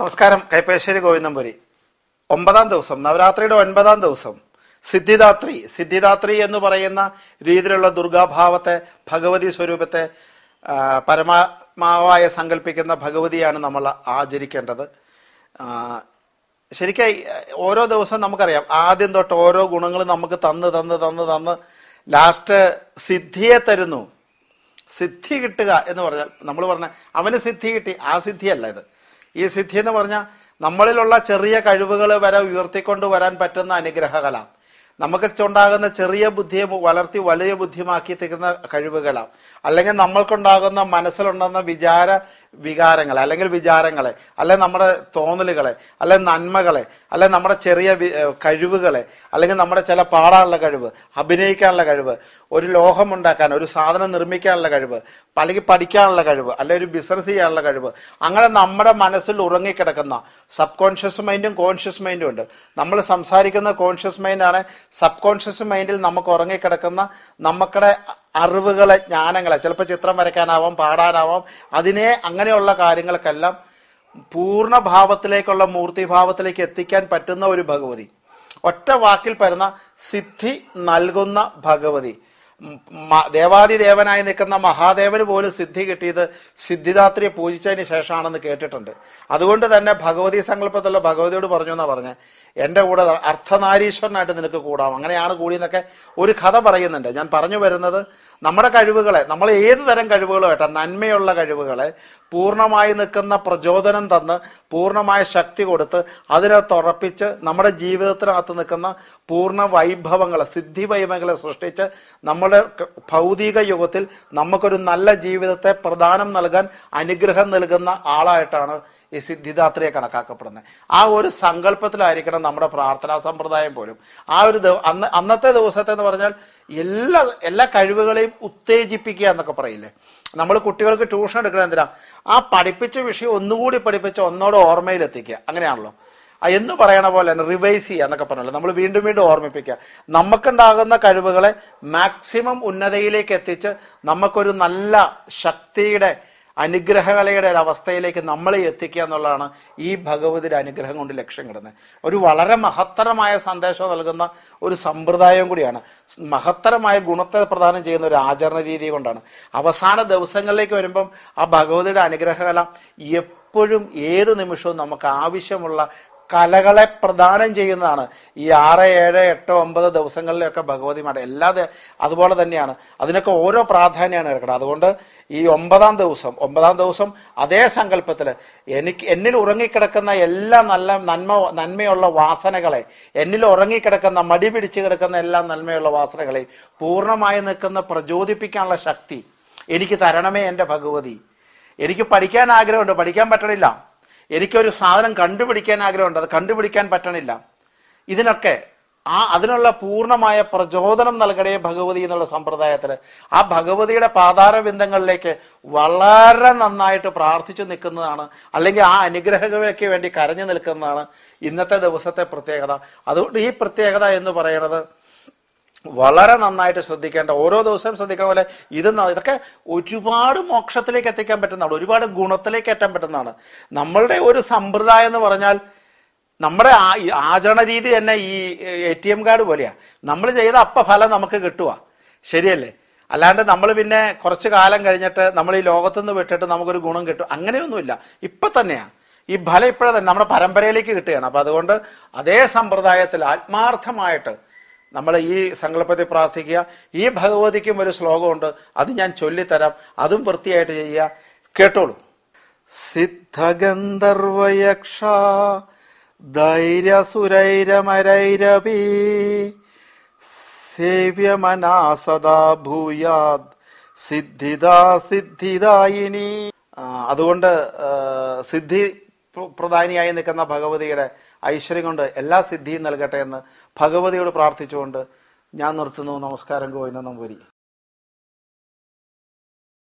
നമസ്കാരം കൈപ്പേശ്വരി ഗോവിന്ദംപുരി ഒമ്പതാം ദിവസം നവരാത്രിയുടെ ഒൻപതാം ദിവസം സിദ്ധിദാത്രി സിദ്ധിദാത്രി എന്ന് പറയുന്ന രീതിയിലുള്ള ദുർഗാഭാവത്തെ ഭഗവതി സ്വരൂപത്തെ പരമാത്മാവായ സങ്കല്പിക്കുന്ന ഭഗവതിയാണ് നമ്മൾ ആചരിക്കേണ്ടത് ശരിക്കും ഓരോ ദിവസവും നമുക്കറിയാം ആദ്യം തൊട്ട് ഓരോ ഗുണങ്ങളും നമുക്ക് തന്ന് തന്ന് തന്ന് തന്ന് ലാസ്റ്റ് സിദ്ധിയെ തരുന്നു സിദ്ധി കിട്ടുക എന്ന് പറഞ്ഞാൽ നമ്മൾ പറഞ്ഞ അവന് സിദ്ധി കിട്ടി ആ സിദ്ധിയല്ല ഇത് ഈ സിദ്ധി എന്ന് പറഞ്ഞാൽ നമ്മളിലുള്ള ചെറിയ കഴിവുകൾ വരെ ഉയർത്തിക്കൊണ്ട് വരാൻ പറ്റുന്ന അനുഗ്രഹകല നമുക്ക് ഉണ്ടാകുന്ന ചെറിയ ബുദ്ധിയെ വളർത്തി വലിയ ബുദ്ധിമാക്കി തീർക്കുന്ന കഴിവുകളാണ് അല്ലെങ്കിൽ നമ്മൾക്കുണ്ടാകുന്ന മനസ്സിലുണ്ടെന്ന വിചാര വികാരങ്ങളെ അല്ലെങ്കിൽ വിചാരങ്ങളെ അല്ലെ നമ്മുടെ തോന്നലുകളെ അല്ലെ നന്മകളെ അല്ലെ നമ്മുടെ ചെറിയ കഴിവുകളെ അല്ലെങ്കിൽ നമ്മുടെ ചില പാടാനുള്ള കഴിവ് അഭിനയിക്കാനുള്ള കഴിവ് ഒരു ലോഹം ഉണ്ടാക്കാൻ ഒരു സാധനം നിർമ്മിക്കാനുള്ള കഴിവ് അല്ലെങ്കിൽ പഠിക്കാനുള്ള കഴിവ് അല്ലെ ഒരു ബിസിനസ് ചെയ്യാനുള്ള കഴിവ് അങ്ങനെ നമ്മുടെ മനസ്സിൽ ഉറങ്ങിക്കിടക്കുന്ന സബ് കോൺഷ്യസ് മൈൻഡും കോൺഷ്യസ് മൈൻഡും ഉണ്ട് നമ്മൾ സംസാരിക്കുന്ന കോൺഷ്യസ് മൈൻഡാണ് സബ് കോൺഷ്യസ് മൈൻഡിൽ നമുക്ക് ഉറങ്ങിക്കിടക്കുന്ന നമുക്കടെ അറിവുകളെ ജ്ഞാനങ്ങളെ ചിലപ്പോൾ ചിത്രം വരയ്ക്കാനാവാം പാടാനാവാം അതിനെ അങ്ങനെയുള്ള കാര്യങ്ങൾക്കെല്ലാം പൂർണ്ണഭാവത്തിലേക്കുള്ള മൂർത്തിഭാവത്തിലേക്ക് എത്തിക്കാൻ പറ്റുന്ന ഒരു ഭഗവതി ഒറ്റ വാക്കിൽ പരുന്ന സിദ്ധി നൽകുന്ന ഭഗവതി ദേവാദിദേവനായി നിൽക്കുന്ന മഹാദേവന് പോലും സിദ്ധി കിട്ടിയത് സിദ്ധിദാത്രിയെ പൂജിച്ചതിന് ശേഷമാണെന്ന് കേട്ടിട്ടുണ്ട് അതുകൊണ്ട് തന്നെ ഭഗവതി സങ്കല്പത്തിലുള്ള ഭഗവതിയോട് പറഞ്ഞു എന്നാ പറഞ്ഞ എൻ്റെ കൂടെ അർത്ഥനാരീശ്വരനായിട്ട് നിനക്ക് കൂടാം അങ്ങനെയാണ് കൂടിയെന്നൊക്കെ ഒരു കഥ പറയുന്നുണ്ട് ഞാൻ പറഞ്ഞു വരുന്നത് നമ്മുടെ കഴിവുകളെ നമ്മൾ ഏത് തരം കഴിവുകളുമായിട്ട് നന്മയുള്ള കഴിവുകളെ പൂർണ്ണമായി നിൽക്കുന്ന പ്രചോദനം തന്ന് പൂർണ്ണമായ ശക്തി കൊടുത്ത് അതിനെ തുറപ്പിച്ച് നമ്മുടെ ജീവിതത്തിനകത്ത് നിൽക്കുന്ന പൂർണ്ണ വൈഭവങ്ങളെ സിദ്ധി വൈഭവങ്ങളെ സൃഷ്ടിച്ച് നമ്മുടെ ഭൗതിക യുഗത്തിൽ നമുക്കൊരു നല്ല ജീവിതത്തെ പ്രദാനം നൽകാൻ അനുഗ്രഹം നൽകുന്ന ആളായിട്ടാണ് ഈ സിദ്ധിദാത്രയെ കണക്കാക്കപ്പെടുന്നത് ആ ഒരു സങ്കല്പത്തിലായിരിക്കണം നമ്മുടെ പ്രാർത്ഥനാ സമ്പ്രദായം പോലും ആ ഒരു അന്ന് അന്നത്തെ ദിവസത്തെ എന്ന് പറഞ്ഞാൽ എല്ലാ എല്ലാ കഴിവുകളെയും ഉത്തേജിപ്പിക്കുക എന്നൊക്കെ പറയില്ലേ നമ്മൾ കുട്ടികൾക്ക് ട്യൂഷൻ എടുക്കണം എന്തിനാ ആ പഠിപ്പിച്ച വിഷയം ഒന്നുകൂടി പഠിപ്പിച്ച ഒന്നോടെ ഓർമ്മയിലെത്തിക്കുക അങ്ങനെയാണല്ലോ എന്ന് പറയണ പോലെ തന്നെ റിവൈസ് ചെയ്യുക എന്നൊക്കെ പറഞ്ഞല്ലോ നമ്മൾ വീണ്ടും വീണ്ടും ഓർമ്മിപ്പിക്കുക നമുക്കുണ്ടാകുന്ന കഴിവുകളെ മാക്സിമം ഉന്നതയിലേക്ക് എത്തിച്ച് നമുക്കൊരു നല്ല ശക്തിയുടെ അനുഗ്രഹകലയുടെ അവസ്ഥയിലേക്ക് നമ്മളെ എത്തിക്കുക എന്നുള്ളതാണ് ഈ ഭഗവതിയുടെ അനുഗ്രഹം കൊണ്ട് ലക്ഷ്യം കിടന്നത് ഒരു വളരെ മഹത്തരമായ സന്ദേശം നൽകുന്ന ഒരു സമ്പ്രദായം കൂടിയാണ് മഹത്തരമായ ഗുണത്തെ പ്രദാനം ചെയ്യുന്ന ഒരു ആചരണ രീതി കൊണ്ടാണ് അവസാന ദിവസങ്ങളിലേക്ക് വരുമ്പം ആ ഭഗവതിയുടെ അനുഗ്രഹകല എപ്പോഴും ഏത് നിമിഷവും നമുക്ക് ആവശ്യമുള്ള കലകളെ പ്രദാനം ചെയ്യുന്നതാണ് ഈ ആറ് ഏഴ് എട്ട് ഒമ്പത് ദിവസങ്ങളിലൊക്കെ ഭഗവതിമാരുടെ എല്ലാ അതുപോലെ തന്നെയാണ് അതിനൊക്കെ ഓരോ പ്രാധാന്യമാണ് കിടക്കുന്നത് അതുകൊണ്ട് ഈ ഒമ്പതാം ദിവസം ഒമ്പതാം ദിവസം അതേ സങ്കല്പത്തിൽ എനിക്ക് എന്നിൽ ഉറങ്ങിക്കിടക്കുന്ന എല്ലാ നല്ല നന്മ നന്മയുള്ള വാസനകളെ എന്നിൽ ഉറങ്ങിക്കിടക്കുന്ന മടി പിടിച്ചു കിടക്കുന്ന എല്ലാ നന്മയുള്ള വാസനകളെയും പൂർണ്ണമായി നിൽക്കുന്ന പ്രചോദിപ്പിക്കാനുള്ള ശക്തി എനിക്ക് തരണമേ എൻ്റെ ഭഗവതി എനിക്ക് പഠിക്കാൻ ആഗ്രഹമുണ്ട് പഠിക്കാൻ പറ്റണില്ല എനിക്കൊരു സാധനം കണ്ടുപിടിക്കാൻ ആഗ്രഹമുണ്ട് അത് കണ്ടുപിടിക്കാൻ പറ്റണില്ല ഇതിനൊക്കെ ആ അതിനുള്ള പൂർണ്ണമായ പ്രചോദനം നൽകണേ ഭഗവതി എന്നുള്ള സമ്പ്രദായത്തിൽ ആ ഭഗവതിയുടെ പാതാര ബിന്ദങ്ങളിലേക്ക് വളരെ നന്നായിട്ട് പ്രാർത്ഥിച്ചു നിൽക്കുന്നതാണ് അല്ലെങ്കിൽ ആ അനുഗ്രഹങ്ങൾക്ക് വേണ്ടി കരഞ്ഞു നിൽക്കുന്നതാണ് ഇന്നത്തെ ദിവസത്തെ പ്രത്യേകത അതുകൊണ്ട് ഈ പ്രത്യേകത എന്ന് പറയുന്നത് വളരെ നന്നായിട്ട് ശ്രദ്ധിക്കേണ്ട ഓരോ ദിവസവും ശ്രദ്ധിക്കുന്ന പോലെ ഇത് ഇതൊക്കെ ഒരുപാട് മോക്ഷത്തിലേക്ക് എത്തിക്കാൻ പറ്റുന്നതാണ് ഒരുപാട് ഗുണത്തിലേക്ക് എത്താൻ പറ്റുന്നതാണ് നമ്മളുടെ ഒരു സമ്പ്രദായം എന്ന് പറഞ്ഞാൽ നമ്മുടെ ആചരണ രീതി തന്നെ ഈ എ ടി എം കാർഡ് പോലെയാണ് നമ്മൾ ചെയ്ത അപ്പ ഫലം നമുക്ക് കിട്ടുക ശരിയല്ലേ അല്ലാണ്ട് നമ്മൾ പിന്നെ കുറച്ച് കാലം കഴിഞ്ഞിട്ട് നമ്മൾ ഈ ലോകത്തുനിന്ന് വിട്ടിട്ട് നമുക്കൊരു ഗുണം കിട്ടും അങ്ങനെയൊന്നുമില്ല ഇപ്പം തന്നെയാണ് ഈ ഫലം ഇപ്പോഴെ നമ്മുടെ പരമ്പരയിലേക്ക് കിട്ടുകയാണ് അപ്പം അതുകൊണ്ട് അതേ സമ്പ്രദായത്തിൽ ആത്മാർത്ഥമായിട്ട് നമ്മൾ ഈ സങ്കല്പത്തിൽ പ്രാർത്ഥിക്കുക ഈ ഭഗവതിക്കും ഒരു ശ്ലോകമുണ്ട് അത് ഞാൻ ചൊല്ലിത്തരാം അതും വൃത്തിയായിട്ട് ചെയ്യുക കേട്ടോളൂ സിദ്ധഗന്ധർവയക്ഷ ധൈര്യസുരൈരമരൈരവി സേവ്യമനാ സദാ ഭൂയാദ് സിദ്ധിദാ സിദ്ധിദായിനി അതുകൊണ്ട് സിദ്ധി പ്രധാനിയായി നിൽക്കുന്ന ഭഗവതിയുടെ ഐശ്വര്യം കൊണ്ട് എല്ലാ സിദ്ധിയും നൽകട്ടെ എന്ന് ഭഗവതിയോട് പ്രാർത്ഥിച്ചുകൊണ്ട് ഞാൻ നിർത്തുന്നു നമസ്കാരം ഗോവിന്ദ നമ്പൂരി